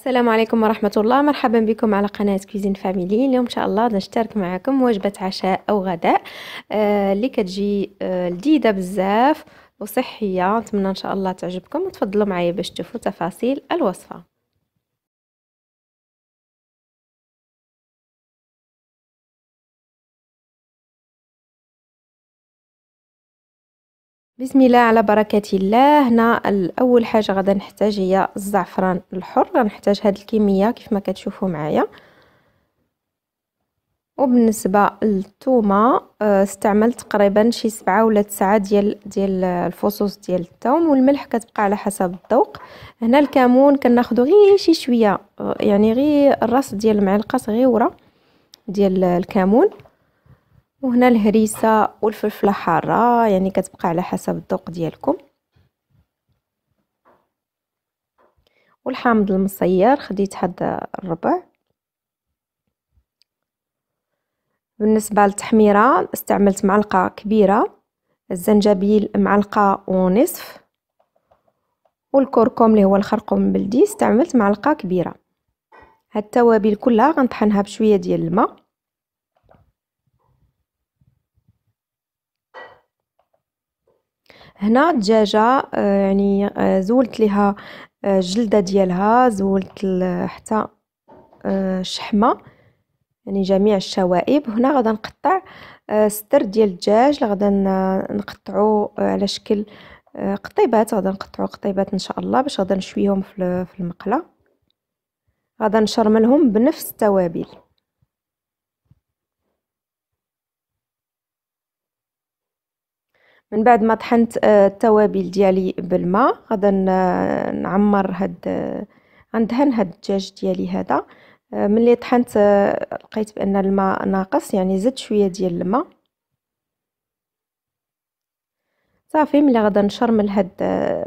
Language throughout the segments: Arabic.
السلام عليكم ورحمة الله مرحبا بكم على قناة كوزين فاميلي اليوم إن شاء الله نشترك معكم وجبة عشاء أو غداء آه اللي كتجي آه لديدة بزاف وصحية نتمنى إن شاء الله تعجبكم وتفضلوا معايا باش تشوفوا تفاصيل الوصفة بسم الله على بركه الله هنا اول حاجه غدا نحتاج هي الزعفران الحر غنحتاج هاد الكميه كيف ما كتشوفوا معايا وبالنسبه للثومه آه، استعملت تقريبا شي سبعة ولا تسعة ديال ديال الفصوص ديال الثوم والملح كتبقى على حسب الذوق هنا الكمون كناخدو غير شي شويه آه، يعني غير الراس ديال المعلقه صغيره ديال الكمون وهنا الهريسه والفلفله حاره يعني كتبقى على حسب الذوق ديالكم والحامض المصير خديت حد الربع بالنسبه للتحميره استعملت معلقه كبيره الزنجبيل معلقه ونصف والكركم اللي هو الخرقوم البلدي استعملت معلقه كبيره هاد التوابل كلها غنطحنها بشويه ديال الماء هنا الدجاجه آه، يعني آه، زولت ليها الجلده آه، ديالها زولت حتى الشحمه يعني جميع الشوائب هنا غدا نقطع ستر ديال الدجاج اللي غادي نقطعو على شكل قطيبات غدا نقطعو قطيبات ان شاء الله باش غدا نشويهم في المقله غدا نشرملهم بنفس التوابل من بعد ما طحنت آه، التوابل ديالي بالماء غادا آه، نعمر هاد آه، غندهن هاد الدجاج ديالي هذا ملي طحنت لقيت بان الماء ناقص يعني زدت شويه ديال الماء صافي ملي غادا نشرمل هاد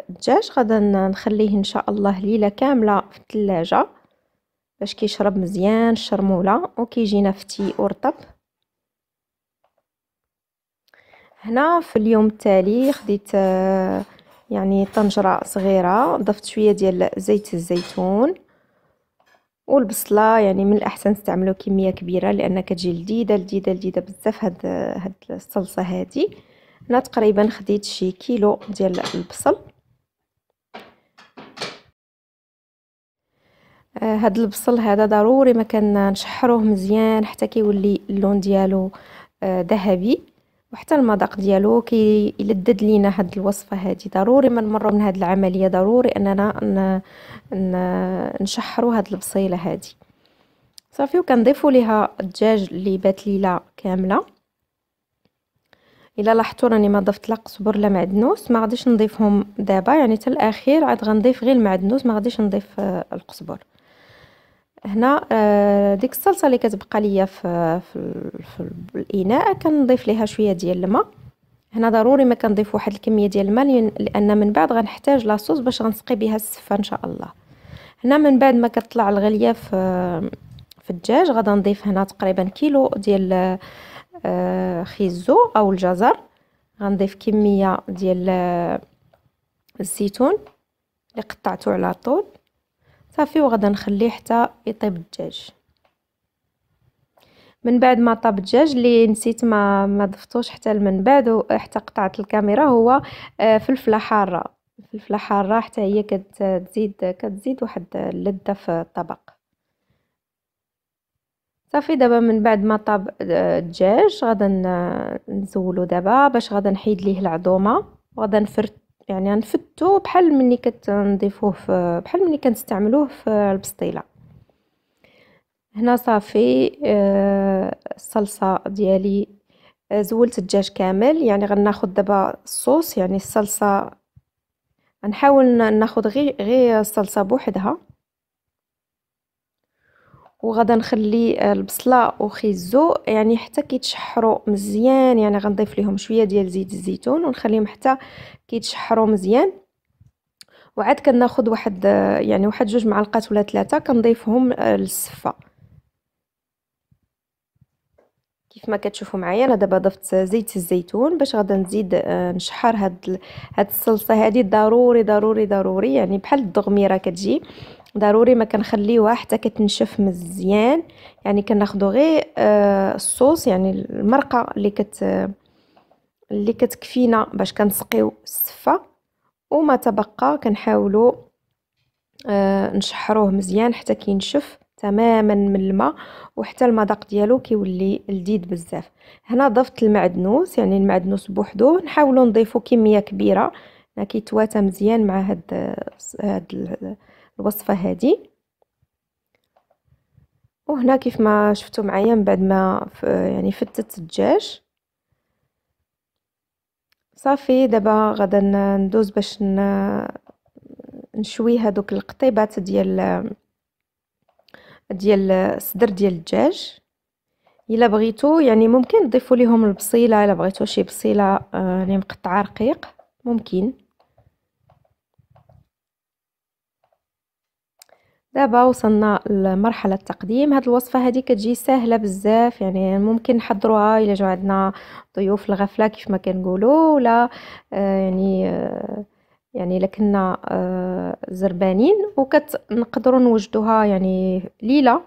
الدجاج غادا نخليه ان شاء الله ليله كامله في الثلاجه باش كيشرب مزيان الشرموله وكيجينا فتي ورطب هنا في اليوم التالي خديت آه، يعني طنجره صغيره ضفت شويه ديال زيت الزيتون والبصله يعني من الاحسن تستعملوا كميه كبيره لان كتجي لذيذه لذيذه لذيذه بزاف هاد هاد الصلصه هادي هنا تقريبا خديت شي كيلو ديال البصل آه، هاد البصل هذا ضروري ما كنشحروه مزيان حتى كيولي اللون ديالو آه، ذهبي وحتى المذاق ديالو كيلدد لينا هاد الوصفه هادي ضروري ما نمروا من هاد العمليه ضروري اننا نشحروا هاد البصيله هادي صافي وكنضيفوا ليها الدجاج اللي بات ليله كامله الا لاحظتوا راني ما ضفت لا قزبر لا معدنوس ما غاديش نضيفهم دابا يعني حتى الاخير عاد غنضيف غير المعدنوس ما غاديش نضيف آه، القزبر هنا آه، ديك الصلصه اللي كتبقى ليا في, في, في الاناء كنضيف ليها شويه ديال الماء هنا ضروري ما كنضيف واحد الكميه ديال الماء لان من بعد غنحتاج لاصوص باش غنسقي بها السفه ان شاء الله هنا من بعد ما كتطلع الغليه في في الدجاج غادي نضيف هنا تقريبا كيلو ديال آه، خيزو او الجزر غنضيف كميه ديال آه، الزيتون اللي قطعته على طول صافي وغدا نخليه حتى يطيب الدجاج من بعد ما طاب الدجاج اللي نسيت ما ما ضفتوش حتى من بعد حتى قطعت الكاميرا هو آه، فلفله حاره الفلفله حاره حتى هي كتزيد كتزيد واحد اللذه في الطبق صافي دابا من بعد ما طاب آه، الدجاج غادي نزولو دابا باش غادي نحيد ليه العظومه وغادي نفرت يعني نفتو بحال ملي كتنضيفوه في بحال ملي كنستعملوه في البسطيله هنا صافي آه، الصلصه ديالي آه، زولت الدجاج كامل يعني غناخد دابا الصوص يعني الصلصه غنحاول ناخد غير غير الصلصه بوحدها وغدا نخلي آه، البصله وخيزو يعني حتى كيتشحروا مزيان يعني غنضيف ليهم شويه ديال زيت الزيتون ونخليهم حتى كيتشحروا مزيان وعاد كناخذ واحد آه، يعني واحد جوج معلقات ولا ثلاثه كنضيفهم آه، للصفه كيف ما كتشوفوا معايا انا دابا ضفت زيت الزيتون باش غادا نزيد نشحر هاد هاد الصلصه هادي ضروري ضروري ضروري يعني بحال الدغميره كتجي ضروري ما كنخليوها حتى كتنشف مزيان يعني كناخذوا غير آه، الصوص يعني المرقه اللي كت اللي كتكفينا باش كنسقيو السفه وما تبقى كنحاولوا آه، نشحروه مزيان حتى كينشف تماما من الماء وحتى المذاق ديالو كيولي لذيذ بزاف هنا ضفت المعدنوس يعني المعدنوس بوحدو نحاولوا نضيفوا كميه كبيره كيتواتى مزيان مع هاد آه، هاد الوصفه هذه وهنا كيف ما شفتوا معايا من بعد ما يعني فتت الدجاج صافي دابا غادا ندوز باش نشوي هذوك القطيبات ديال ديال الصدر ديال الدجاج الا بغيتو يعني ممكن تضيفوا ليهم البصيله الا بغيتو شي بصيله آه، يعني مقطعه رقيق ممكن دابا وصلنا لمرحله التقديم هاد الوصفه هادي كتجي سهله بزاف يعني ممكن نحضروها الا جا عندنا ضيوف الغفله كيف ما كنقولوا ولا آه يعني آه يعني الا كنا آه زربانين وكنقدروا نوجدوها يعني ليله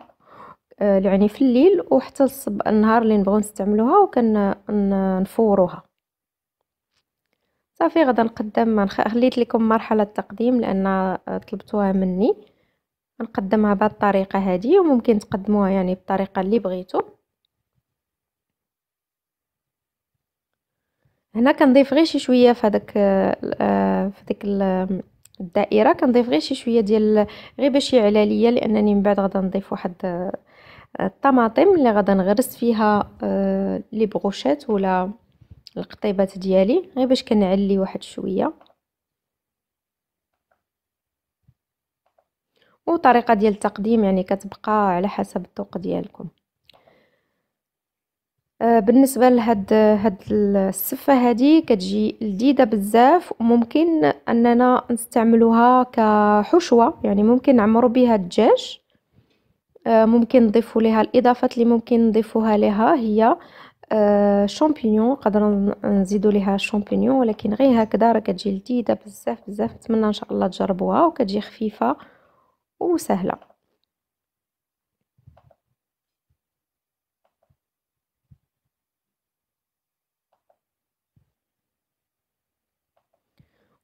آه يعني في الليل وحتى النهار اللي نبغوا نستعملوها وكنفوروها صافي غدا نقدم خليت لكم مرحله التقديم لان آه، طلبتوها مني نقدمها بهاد الطريقه هذه وممكن تقدموها يعني بالطريقه اللي بغيتو هنا كنضيف غير شي شويه في هذاك آه، في ديك الدائره كنضيف غير شي شويه ديال غير باش يعلى ليا لانني من بعد غدا نضيف واحد آه، الطماطم اللي غدا نغرس فيها آه، لي بغوشات ولا القطيبات ديالي غير باش كنعلي واحد شويه وطريقه ديال التقديم يعني كتبقى على حسب الذوق ديالكم آه، بالنسبه لهاد هاد السفه هذه كتجي لذيذه بزاف وممكن اننا نستعملوها كحشوه يعني ممكن نعمرو بها الدجاج آه، ممكن نضيفوا لها الاضافات اللي ممكن نضيفوها لها هي شامبينيون قدر نزيدوا لها شامبينيون ولكن غير هكذا راه كتجي لذيذه بزاف بزاف نتمنى ان شاء الله تجربوها وكتجي خفيفه وسهلة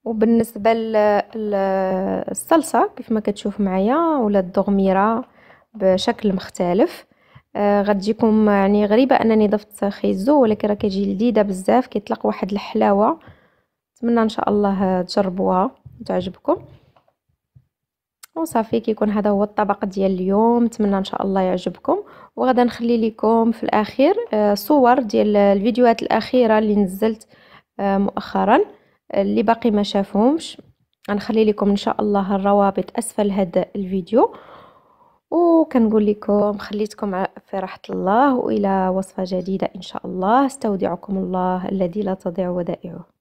وبالنسبة للصلصة كيف ما كتشوف معايا ولا الدغميرة بشكل مختلف آه غتجيكم يعني غريبة انني ضفت خيزو ولكن راه كتجي لذيذة بزاف كيطلق واحد الحلاوة نتمنى ان شاء الله تجربوها وتعجبكم وصافي كيكون هذا هو الطبق ديال اليوم نتمنى ان شاء الله يعجبكم وغدا نخلي لكم في الاخير آه، صور ديال الفيديوهات الاخيره اللي نزلت آه، مؤخرا آه، اللي باقي ما شافهمش غنخلي لكم ان شاء الله الروابط اسفل هذا الفيديو وكنقول لكم خليتكم في راحه الله والى وصفه جديده ان شاء الله استودعكم الله الذي لا تضيع ودائعه